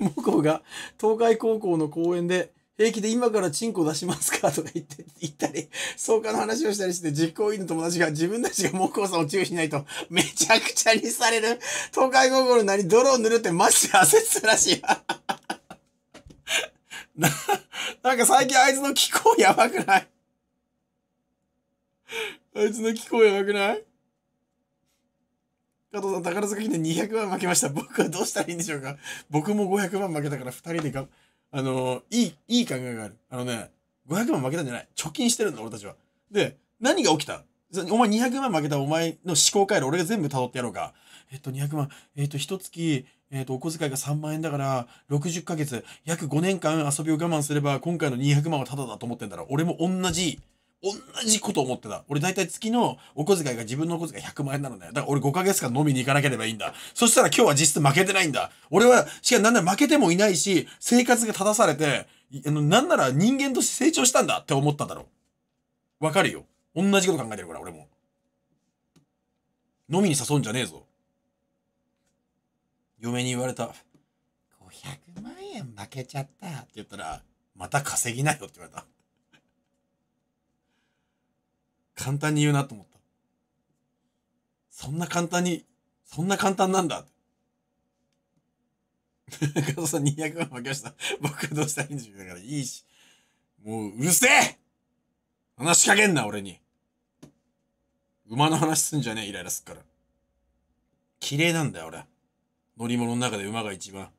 母 校が東海高校の公園で、平気で今からチンコ出しますかとか言って、言ったり、創価の話をしたりして、実行委員の友達が自分たちが木工さんを注意しないと、めちゃくちゃにされる。東海高校の名に泥を塗るってマジで焦ってたらしい。な、なんか最近あいつの気候やばくないあいつの気候やばくない加藤さん、宝塚記念200万負けました。僕はどうしたらいいんでしょうか僕も500万負けたから2人でが、あのー、いい、いい考えがある。あのね、500万負けたんじゃない。貯金してるんだ、俺たちは。で、何が起きたお前200万負けたお前の思考回路、俺が全部辿ってやろうか。えっと、200万、えっと、一月、えっと、お小遣いが3万円だから、60ヶ月、約5年間遊びを我慢すれば、今回の200万はタダだと思ってんだろ。俺も同じ同じこと思ってた。俺大体月のお小遣いが自分のお小遣い100万円なのね。だから俺5ヶ月間飲みに行かなければいいんだ。そしたら今日は実質負けてないんだ。俺は、しかもなんなら負けてもいないし、生活が正されて、あの、なんなら人間として成長したんだって思っただろう。わかるよ。同じこと考えてるから、俺も。飲みに誘うんじゃねえぞ。嫁に言われた。500万円負けちゃったって言ったら、また稼ぎなよって言われた。簡単に言うなと思った。そんな簡単に、そんな簡単なんだ。加藤さん200万負けました。僕はどうしたらいいんでしょうだからいいし。もううるせえ話しかけんな、俺に。馬の話すんじゃねえ、イライラすっから。綺麗なんだよ、俺。乗り物の中で馬が一番。